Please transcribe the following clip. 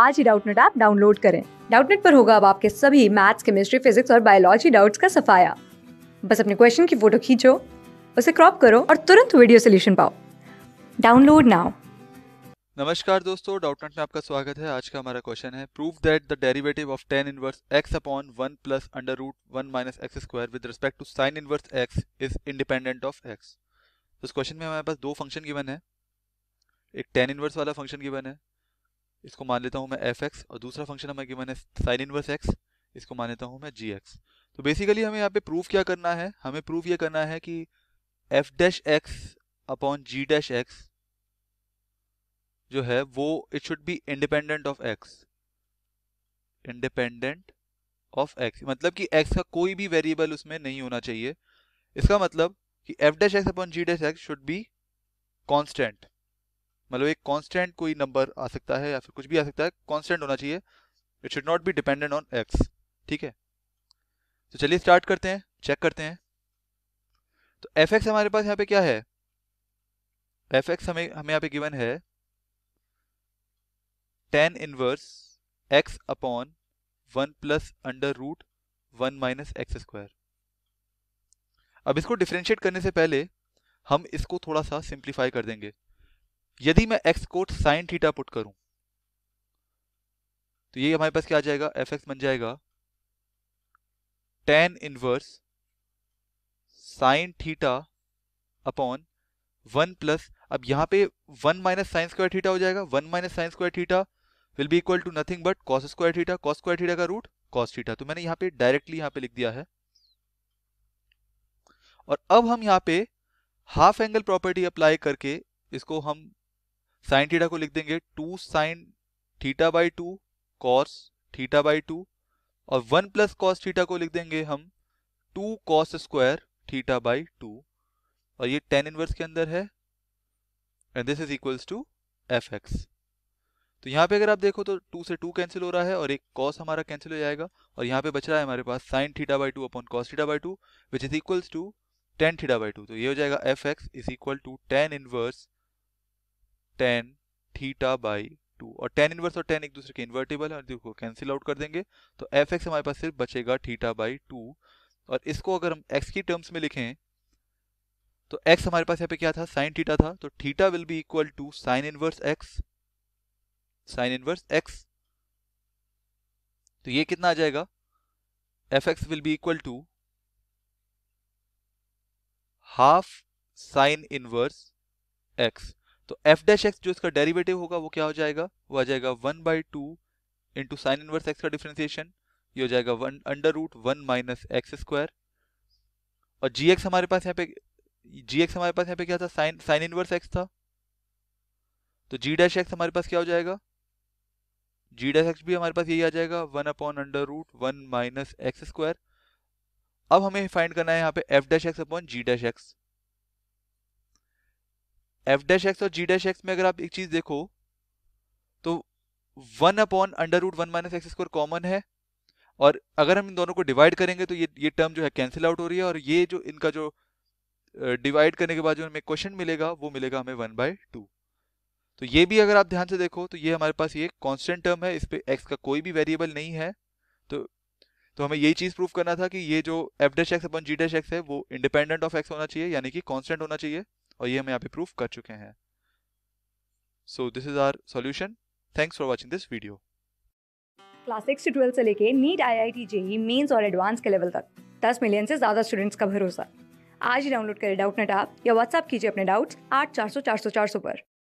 आज ही Doubtnut app download करें डाउटनेट पर होगा अब आपके सभी मैथ्स केमिस्ट्री फिजिक्स और बायोलॉजी डाउट्स का सफाया बस अपने क्वेश्चन की फोटो खींचो उसे क्रॉप करो और तुरंत वीडियो सोल्यूशन पाओ डाउनलोड नाउ नमस्कार दोस्तों डाउटनेट में आपका स्वागत है आज का हमारा क्वेश्चन है prove that the derivative of tan inverse x upon one plus under root one minus x square with respect to sine inverse x is independent of x तो इस क्वेश्चन में हमारे पास दो फंक्शन गिवन है एक tan inverse वाला function given है इसको मान लेता हूँ मैं एफ एक्स और दूसरा फंक्शन हमें गिवन है साइन इनवर्स एक्स इसको मान लेता हूँ मैं जी एक्स तो बेसिकली हमें यहाँ पे प्रूफ क्या करना है हमें प्रूफ ये करना है कि f dash x upon g dash x जो है वो it should be independent of x independent of x मतलब कि एक्स का कोई भी वेरिएबल उसमें नहीं होना चाहिए इसका मतलब कि f dash x upon g dash x should be constant मतलब एक कांस्टेंट कोई नंबर आ सकता है या फिर कुछ भी आ सकता है कांस्टेंट होना चाहिए it should not be dependent on x ठीक है तो चलिए स्टार्ट करते हैं चेक करते हैं तो एफ एक्स हमारे पास यहाँ पे क्या है एफ एक्स हमें हमें यहाँ पे गिवन है tan inverse x upon one plus under root one minus x square अब इसको डिफ्रेंशिएट करने से पहले हम इसको थोड़ा सा सिंप्लीफाई कर देंगे यदि मैं एक्स कोट साइन थीटा पुट करूं तो ये हमारे पास क्या आ जाएगा एफ एक्स बन जाएगा tan inverse sine theta upon one plus अब यहां पे one minus sine square theta हो जाएगा one minus sine square theta will be equal to nothing but cos square theta cos square theta का root cos theta तो मैंने यहां पे डायरेक्टली यहां पे लिख दिया है और अब हम यहां पे हाफ एंगल प्रॉपर्टी अप्लाई करके इसको हम साइन थीटा को लिख देंगे two sine theta by two cos theta by two और वन प्लस कॉस थीटा को लिख देंगे हम two cos square theta by two और ये टेन इनवर्स के अंदर है and this is equals to f x तो यहाँ पे अगर आप देखो तो टू से टू कैंसिल हो रहा है और एक कॉस हमारा कैंसिल हो जाएगा और यहाँ पे बच रहा है हमारे पास sine theta by two upon cos theta by two which is equals to tan theta by two तो ये हो जाएगा f x is equal to tan inverse tan theta by two और टेन इनवर्स और टेन एक दूसरे के invertible है और कैंसिल आउट कर देंगे तो एफ एक्स हमारे पास सिर्फ बचेगा थीटा बाई टू और इसको अगर हम एक्स की टर्म्स में लिखें तो एक्स हमारे पास यहाँ पे क्या था साइन थीटा था तो theta will be equal to sine inverse x sine inverse x तो ये कितना आ जाएगा f x will be equal to half sine inverse x तो एफ डैश एक्स जो इसका डेरिवेटिव होगा वो क्या हो जाएगा वो आ जाएगा one by two into sine inverse x का डिफ्रेंसिएशन ये हो जाएगा one under root one minus x square और जी एक्स हमारे पास यहाँ पे जी एक्स हमारे पास यहाँ पे क्या था साइन साइन इनवर्स एक्स था तो जी डैश एक्स हमारे पास क्या हो जाएगा जी डैश एक्स भी हमारे पास यही आ जाएगा one upon under root one minus x square अब हमें फाइंड करना है यहाँ पे f dash x upon g dash x f dash x और जी डैश एक्स में अगर आप एक चीज देखो तो one upon under root one minus x square common है और अगर हम इन दोनों को डिवाइड करेंगे तो ये ये टर्म जो है कैंसिल आउट हो रही है और ये जो इनका जो डिवाइड करने के बाद जो हमें क्वेश्चन मिलेगा वो मिलेगा हमें वन बाय टू तो ये भी अगर आप ध्यान से देखो तो ये हमारे पास ये कॉन्स्टेंट टर्म है इस पर एक्स का कोई भी वेरिएबल नहीं है तो तो हमें यही चीज़ प्रूव करना था कि ये जो f dash x upon g dash x है वो इंडिपेंडेंट ऑफ एक्स होना चाहिए यानी कि कॉन्स्टेंट होना चाहिए और ये हम यहाँ पे प्रूफ कर चुके हैं so this is our solution thanks for watching this video class six से ट्वेल्थ से लेके NEET I I T JEE mains और एडवांस के लेवल तक दस मिलियन से ज्यादा स्टूडेंट्स का भरोसा आज ही डाउनलोड करें डाउट नेट ऐप या व्हाट्सअप कीजिए अपने डाउट्स आठ चार सौ चार सौ चार सौ पर